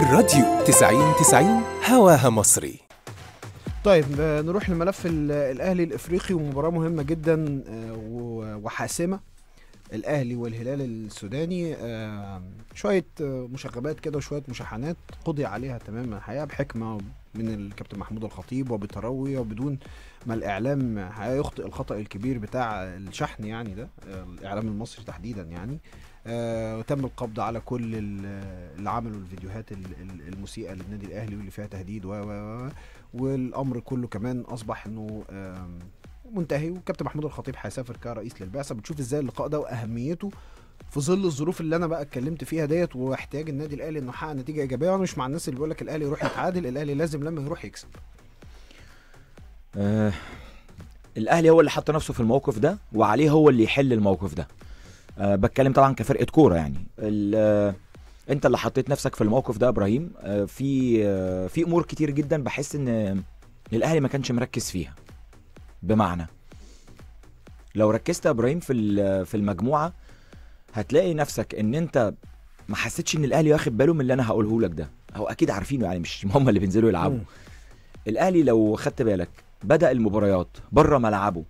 الراديو 90 90 هواها مصري طيب آه، نروح لملف الاهلي الافريقي ومباراه مهمه جدا آه، وحاسمه الاهلي والهلال السوداني شويه آه، مشاغبات كده وشويه مشاحنات قضي عليها تماما الحقيقه بحكمه من الكابتن محمود الخطيب وبتروي وبدون ما الاعلام هيخطئ الخطا الكبير بتاع الشحن يعني ده الاعلام المصري تحديدا يعني آه وتم القبض على كل اللي عملوا الفيديوهات المسيئه للنادي الاهلي واللي فيها تهديد و والامر كله كمان اصبح انه منتهي وكابتن محمود الخطيب هيسافر كرئيس للبعثه بتشوف ازاي اللقاء ده واهميته في ظل الظروف اللي انا بقى اتكلمت فيها ديت واحتياج النادي الاهلي انه يحقق نتيجه ايجابيه وانا مش مع الناس اللي بيقول لك الاهلي يروح يتعادل الاهلي لازم لما يروح يكسب آه الاهلي هو اللي حط نفسه في الموقف ده وعليه هو اللي يحل الموقف ده أه بتكلم طبعا كفرقه كوره يعني آه، انت اللي حطيت نفسك في الموقف ده يا ابراهيم أه في أه في امور كتير جدا بحس ان الاهلي ما كانش مركز فيها بمعنى لو ركزت يا ابراهيم في في المجموعه هتلاقي نفسك ان انت ما حسيتش ان الاهلي واخد باله من اللي انا هقوله لك ده هو اكيد عارفينه يعني مش هم اللي بينزلوا يلعبوا الاهلي لو خدت بالك بدا المباريات بره ملعبه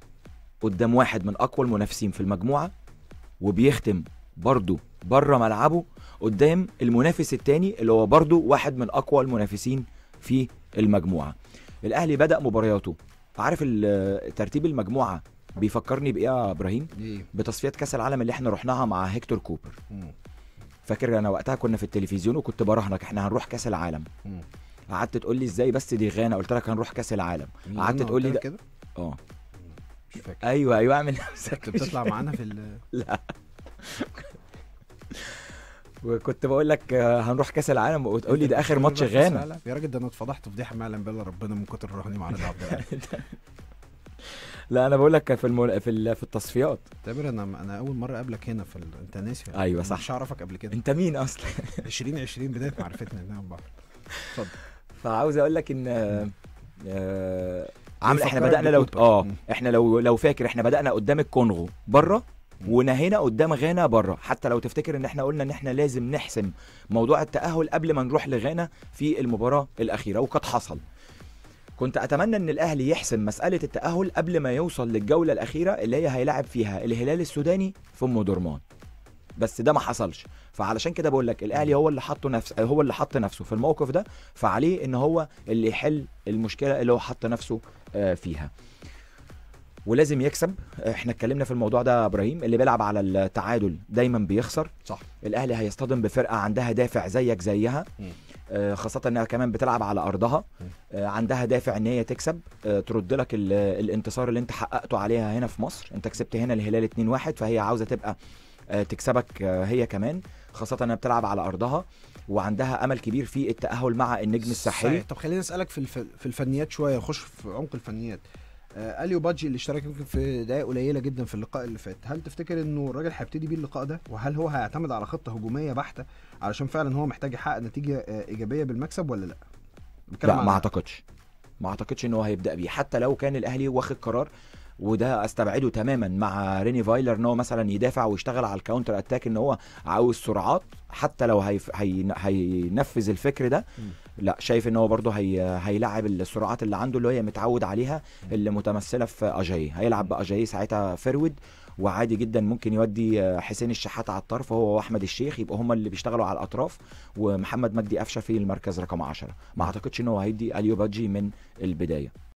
قدام واحد من اقوى المنافسين في المجموعه وبيختم برضه بره ملعبه قدام المنافس الثاني اللي هو برضه واحد من اقوى المنافسين في المجموعه الاهلي بدا مبارياته عارف ترتيب المجموعه بيفكرني بايه يا ابراهيم إيه؟ بتصفيات كاس العالم اللي احنا رحناها مع هيكتور كوبر مم. فاكر انا وقتها كنا في التلفزيون وكنت براهنك احنا هنروح كاس العالم قعدت تقول لي ازاي بس دي غانا قلت لك هنروح كاس العالم قعدت تقول لي كده اه مش فاكر ايوه ايوه اعمل نفسك كنت بتطلع معانا في ال... لا وكنت بقول لك هنروح كاس العالم وتقول لي ده اخر ماتش غانا يا راجل ده انا اتفضحت فضيحه ما اعلم بالله ربنا من كتر رهاني مع رضا عبد لا انا بقول لك في المول... في ال... في التصفيات تامر انا انا اول مره اقابلك هنا في ال... انت ناسي يعني. ايوه صح مش هعرفك قبل كده انت مين اصلا 2020 بدايه معرفتنا هنا بعض اتفضل فعاوز اقول لك ان آه... آه، عامل احنا بدانا لو اه احنا لو لو فاكر احنا بدانا قدام الكونغو بره ونهينا قدام غانا بره حتى لو تفتكر ان احنا قلنا ان احنا لازم نحسم موضوع التاهل قبل ما نروح لغانا في المباراه الاخيره وقد حصل كنت اتمنى ان الاهلي يحسم مساله التاهل قبل ما يوصل للجوله الاخيره اللي هي هيلاعب فيها الهلال السوداني في ام درمان بس ده ما حصلش فعلشان كده بقول لك الاهلي هو اللي حطه نفسه هو اللي حط نفسه في الموقف ده فعليه ان هو اللي يحل المشكله اللي هو حط نفسه آه، فيها ولازم يكسب احنا اتكلمنا في الموضوع ده يا ابراهيم اللي بيلعب على التعادل دايما بيخسر صح الاهلي هيصطدم بفرقه عندها دافع زيك زيها م. آه، خاصة انها كمان بتلعب على ارضها آه، عندها دافع ان هي تكسب آه، ترد لك الانتصار اللي انت حققته عليها هنا في مصر انت كسبت هنا الهلال 2-1 فهي عاوزة تبقى تكسبك هي كمان خاصة انها بتلعب على ارضها وعندها امل كبير في التاهل مع النجم الساحلي صحيح. طب خليني اسالك في الف... في الفنيات شويه خش في عمق الفنيات آه، اليو بادجي اللي اشترك يمكن في دقائق قليله جدا في اللقاء اللي فات هل تفتكر انه الراجل هيبتدي بيه اللقاء ده وهل هو هيعتمد على خطه هجوميه بحته علشان فعلا هو محتاج يحقق نتيجه آه، ايجابيه بالمكسب ولا لا لا ما إيه؟ اعتقدش ما اعتقدش ان هو هيبدا بيه حتى لو كان الاهلي واخد قرار وده استبعده تماما مع ريني فايلر ان هو مثلا يدافع ويشتغل على الكاونتر اتاك ان هو عاوز سرعات حتى لو هينفذ هي... هينفذ الفكر ده لا شايف ان هو برضه هي... هيلعب السرعات اللي عنده اللي هي متعود عليها اللي متمثله في اجاي هيلعب باجاي ساعتها فرود وعادي جدا ممكن يودي آه، حسين الشحات على الطرف هو واحمد الشيخ يبقى هما اللي بيشتغلوا على الاطراف ومحمد مجدي قفشه في المركز رقم 10 ما اعتقدش ان هو هيدي اليو بادجي من البدايه